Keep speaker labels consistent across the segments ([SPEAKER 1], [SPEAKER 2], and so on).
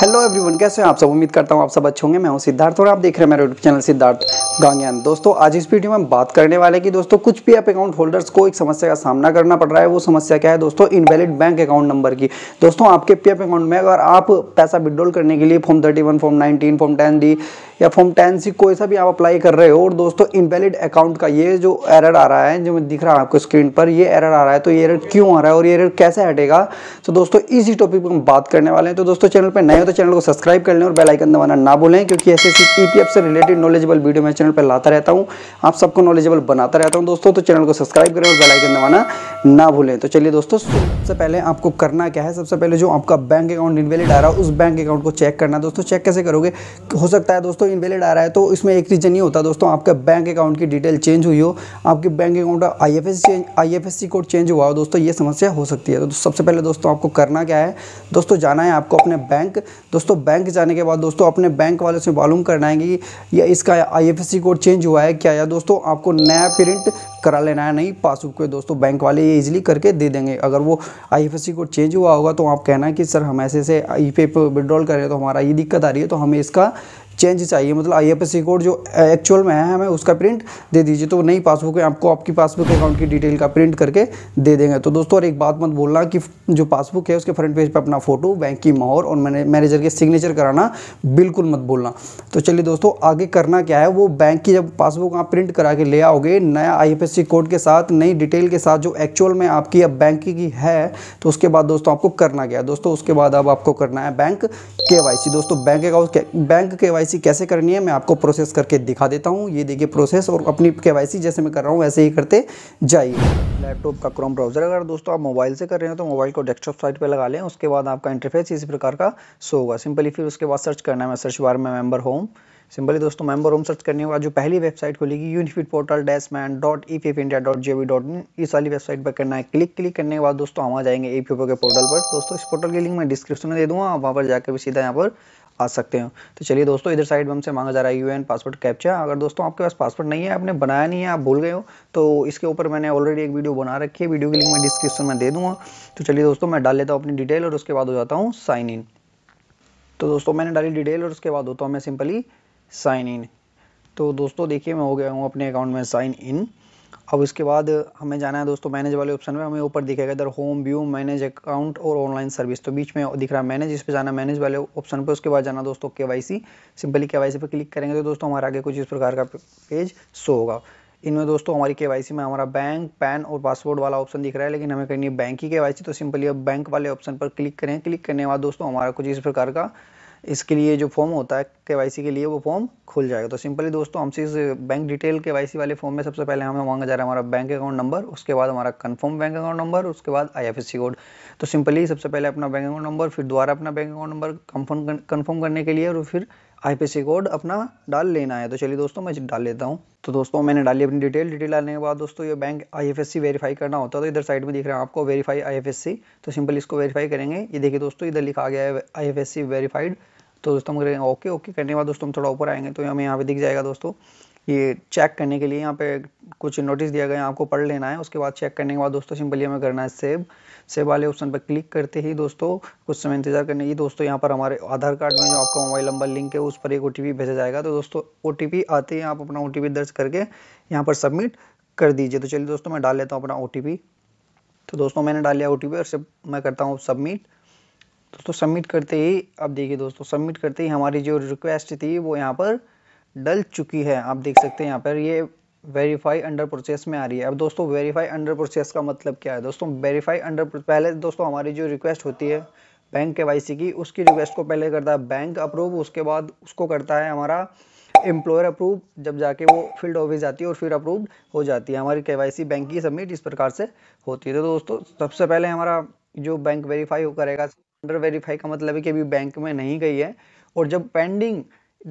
[SPEAKER 1] hello everyone कैसे हैं आप सब उम्मीद करता हूँ आप सब अच्छे होंगे मैं हूं सिद्धार्थ और आप देख रहे हैं मेरा यूट्यूब चैनल सिद्धार्थ गांग्यान दोस्तों आज इस वीडियो में बात करने वाले कि दोस्तों कुछ भी ऐप अकाउंट होल्डर्स को एक समस्या का सामना करना पड़ रहा है वो समस्या क्या है दोस्तों इनवैलिड बैंक अकाउंट नंबर की दोस्तों आपके पी अकाउंट में अगर आप पैसा विड्रॉल करने के लिए form thirty form nineteen form ten D या फॉर्म टेन सी कोई सा भी आप अप्लाई कर रहे हो और दोस्तों इनवैलिड अकाउंट का ये जो एरर आ रहा है जो दिख रहा है आपको स्क्रीन पर ये एरर आ रहा है तो ये एरर क्यों आ रहा है और ये एरर कैसे हटेगा तो दोस्तों इसी टॉपिक पर हम बात करने वाले हैं तो दोस्तों चैनल पर नए तो चैनल को सब्सक्राइब कर लें और बेल आइकन दबाना ना भूलें क्योंकि ऐसे ऐसी ईपीएफ e से रिलेटेड नॉलेजेबल वीडियो मैं चैनल पर लाता रहता हूँ आप सबको नॉलेजेबल बनाता रहता हूँ दोस्तों तो चैनल को सब्सक्राइब करें और बेलाइकन दबाना ना भूलें तो चलिए दोस्तों सबसे पहले आपको करना क्या है सबसे पहले जो आपका बैंक अकाउंट इनवेलिड आ रहा है उस बैंक अकाउंट को चेक करना दोस्तों चेक कैसे करोगे हो सकता है दोस्तों इनवेलिड आ रहा है तो इसमें एक रीजन ही होता है दोस्तों आपका बैंक अकाउंट की डिटेल चेंज हुई हो आपके bank account I F S code change हुआ हो दोस्तों ये समस्या हो सकती है तो सबसे पहले दोस्तों आपको करना क्या है दोस्तों जाना है आपको अपने बैंक दोस्तों बैंक जाने के बाद दोस्तों अपने बैंक वाले से मालूम करना है कि या इसका आईएफएससी कोड चेंज हुआ है क्या या दोस्तों आपको नया प्रिंट करा लेना है नहीं पासबुक पे दोस्तों बैंक वाले ये इजीली करके दे देंगे अगर वो आईएफएससी कोड चेंज हुआ होगा तो आप कहना है कि सर हम ऐसे से ई पे विड्रॉल कर रहे हैं तो हमारा ये दिक्कत आ रही है तो हमें इसका चेंज चाहिए मतलब सी कोड जो एक्चुअल में है हमें उसका प्रिंट दे दीजिए तो नई पासबुक है आपको आपकी पासबुक अकाउंट की डिटेल का प्रिंट करके दे देंगे तो दोस्तों और एक बात मत बोलना कि जो पासबुक है उसके फ्रंट पेज पर अपना फोटो बैंक की मोहर और मैनेजर के सिग्नेचर कराना बिल्कुल मत बोलना तो चलिए दोस्तों आगे करना क्या है वो बैंक की जब पासबुक आप प्रिंट करा के ले आओगे नया सी कोड के साथ नई डिटेल के साथ जो एक्चुअल में आपकी अब बैंक की है तो उसके बाद दोस्तों आपको करना क्या है दोस्तों उसके बाद अब आपको करना है बैंक के दोस्तों बैंक अकाउंट बैंक के केवाईसी कैसे करनी है मैं आपको प्रोसेस करके दिखा देता हूँ ये देखिए प्रोसेस और अपनी केवाईसी जैसे मैं कर रहा हूँ वैसे ही करते जाइए लैपटॉप का क्रोम ब्राउज़र अगर दोस्तों आप मोबाइल से कर रहे हैं तो मोबाइल को डेस्कटॉप साइट पर लगा लें उसके बाद आपका इंटरफेस इसी प्रकार का शो होगा सिंपली फिर उसके बाद सर्च करना है सर्च बार में मेम्बर होम सिंपली दोस्तों मेंबर होम सर्च करने के बाद जो पहली वेबसाइट खुलेगी unified portal dash mem dot E P F India dot G V dot in इस वाली वेबसाइट पर करना है क्लिक क्लिक करने के बाद दोस्तों हम आ जाएंगे ई पी के पोर्टल पर दोस्तों इस पोर्टल की लिंक मैं डिस्क्रिप्शन में दे दूंगा आप वहाँ पर जाकर भी सीधा यहाँ पर आ सकते हो तो चलिए दोस्तों इधर साइड में हमसे मांगा जा रहा है यूएन पासपोर्ट कैप्चा अगर दोस्तों आपके पास पासपोर्ट नहीं है आपने बनाया नहीं है आप भूल गए हो तो इसके ऊपर मैंने ऑलरेडी एक वीडियो बना रखी है वीडियो की लिंक मैं डिस्क्रिप्शन में दे दूँगा तो चलिए दोस्तों मैं डाल लेता हूँ अपनी डिटेल और उसके बाद हो जाता हूँ साइन इन तो दोस्तों मैंने डाली डिटेल और उसके बाद होता हूँ मैं सिंपली साइन इन तो दोस्तों देखिए मैं हो गया हूँ अपने अकाउंट में साइन इन अब इसके बाद हमें जाना है दोस्तों मैनेज वाले ऑप्शन में हमें ऊपर दिखेगा इधर होम व्यू मैनेज अकाउंट और ऑनलाइन सर्विस तो बीच में दिख रहा है मैनेज इस पर जाना मैनेज वाले ऑप्शन पे उसके बाद जाना दोस्तों के सिंपली के पे क्लिक करेंगे तो दोस्तों हमारा आगे कुछ इस प्रकार का पेज शो होगा इनमें दोस्तों हमारी सी में हमारा बैंक पैन और पासवर्ड वाला ऑप्शन दिख रहा है लेकिन हमें करनी है बैंक की सी तो सिंपली अब बैंक वाले ऑप्शन पर क्लिक करें क्लिक करने के बाद दोस्तों हमारा कुछ इस प्रकार का इसके लिए जो फॉर्म होता है के के लिए वो फॉर्म खुल जाएगा तो सिंपली दोस्तों हमसे इस बैंक डिटेल के वाले फॉर्म में सबसे पहले हमें मांगा जा रहा है हमारा बैंक अकाउंट नंबर उसके बाद हमारा कन्फर्म बैंक अकाउंट नंबर उसके बाद सी कोड तो सिंपली सबसे पहले अपना बैंक अकाउंट नंबर फिर दोबारा अपना bank account number confirm confirm करने के लिए और फिर सी कोड अपना डाल लेना है तो चलिए दोस्तों मैं डाल लेता हूँ तो दोस्तों मैंने डाली अपनी डिटेल डिटेल डालने के बाद दोस्तों ये बैंक आईएफएससी वेरीफाई करना होता है तो इधर साइड में दिख रहे हैं आपको वेरीफाई आईएफएससी तो सिंपल इसको वेरीफाई करेंगे ये देखिए दोस्तों इधर लिखा गया है आईएफएससी वेरीफाइड तो दोस्तों हम करेंगे ओके ओके करने के बाद दोस्तों हम थोड़ा ऊपर आएंगे तो हमें यहाँ पे दिख जाएगा दोस्तों ये चेक करने के लिए यहाँ पे कुछ नोटिस दिया गया है आपको पढ़ लेना है उसके बाद चेक करने के बाद दोस्तों सिंपली हमें करना है सेव सेव वाले ऑप्शन पर क्लिक करते ही दोस्तों कुछ समय इंतजार करने ही दोस्तों यहाँ पर हमारे आधार कार्ड में जो आपका मोबाइल नंबर लिंक है उस पर एक ओ भेजा जाएगा तो दोस्तों ओ आते ही आप अपना ओ दर्ज करके यहाँ पर सबमिट कर दीजिए तो चलिए दोस्तों मैं डाल लेता हूँ अपना ओ तो दोस्तों मैंने डाल लिया ओ और मैं करता हूँ सबमिट दोस्तों सबमिट करते ही अब देखिए दोस्तों सबमिट करते ही हमारी जो रिक्वेस्ट थी वो यहाँ पर डल चुकी है आप देख सकते हैं यहाँ पर ये वेरीफाई अंडर प्रोसेस में आ रही है अब दोस्तों वेरीफाई अंडर प्रोसेस का मतलब क्या है दोस्तों वेरीफाई अंडर पहले दोस्तों हमारी जो रिक्वेस्ट होती है बैंक के की उसकी रिक्वेस्ट को पहले करता है बैंक अप्रूव उसके बाद उसको करता है हमारा एम्प्लॉयर अप्रूव जब जाके वो फील्ड ऑफिस जाती है और फिर अप्रूव हो जाती है हमारी केवाईसी बैंक की सबमिट इस प्रकार से होती है तो दोस्तों सबसे पहले हमारा जो बैंक वेरीफाई करेगा अंडर वेरीफाई का मतलब है कि अभी बैंक में नहीं गई है और जब पेंडिंग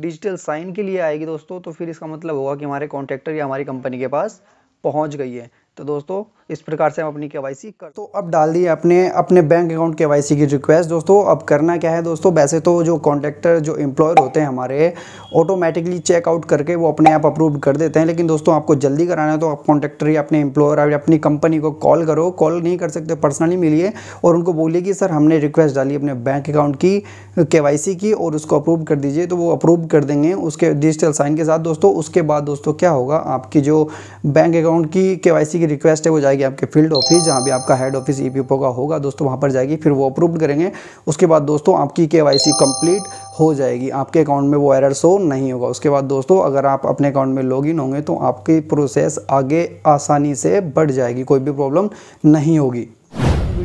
[SPEAKER 1] डिजिटल साइन के लिए आएगी दोस्तों तो फिर इसका मतलब होगा कि हमारे कॉन्ट्रैक्टर या हमारी कंपनी के पास पहुंच गई है तो दोस्तों इस प्रकार से हम अपनी के कर तो अब डाल दिए अपने अपने बैंक अकाउंट के की रिक्वेस्ट दोस्तों अब करना क्या है दोस्तों वैसे तो जो कॉन्ट्रैक्टर जो एम्प्लॉयर होते हैं हमारे ऑटोमेटिकली चेकआउट करके वो अपने आप अप्रूव कर देते हैं लेकिन दोस्तों आपको जल्दी कराना है तो आप कॉन्ट्रैक्टर या अपने एम्प्लॉयर या अपनी कंपनी को कॉल करो कॉल नहीं कर सकते पर्सनली मिलिए और उनको बोलिए कि सर हमने रिक्वेस्ट डाली अपने बैंक अकाउंट की के की और उसको अप्रूव कर दीजिए तो वो अप्रूव कर देंगे उसके डिजिटल साइन के साथ दोस्तों उसके बाद दोस्तों क्या होगा आपकी जो बैंक अकाउंट की के की की रिक्वेस्ट है वो जाएगी आपके फील्ड ऑफिस जहाँ भी आपका हेड ऑफिस ई का होगा दोस्तों वहाँ पर जाएगी फिर वो अप्रूव करेंगे उसके बाद दोस्तों आपकी के कंप्लीट हो जाएगी आपके अकाउंट में वो एरर शो नहीं होगा उसके बाद दोस्तों अगर आप अपने अकाउंट में लॉग होंगे तो आपकी प्रोसेस आगे आसानी से बढ़ जाएगी कोई भी प्रॉब्लम नहीं होगी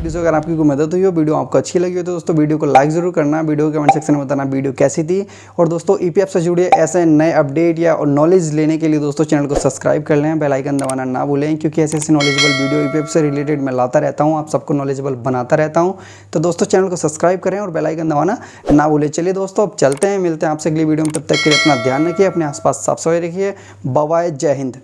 [SPEAKER 1] वीडियो से अगर आपकी कोई मदद हुई हो वीडियो आपको अच्छी लगी हो तो दोस्तों वीडियो को लाइक जरूर करना वीडियो के कमेंट सेक्शन में बताना वीडियो कैसी थी और दोस्तों ई e से जुड़े ऐसे नए अपडेट या और नॉलेज लेने के लिए दोस्तों चैनल को सब्सक्राइब कर लें बेलाइकन दबाना ना भूलें क्योंकि ऐसे ऐसे नॉलेजेबल वीडियो ई e से रिलेटेड मैं लाता रहता हूँ आप सबको नॉलेजेबल बनाता रहता हूँ तो दोस्तों चैनल को सब्सक्राइब करें और बेलाइकन दबाना ना भूलें चलिए दोस्तों अब चलते हैं मिलते हैं आपसे अगली वीडियो में तब तक के लिए अपना ध्यान रखिए अपने आसपास साफ सफाई रखिए बाय जय हिंद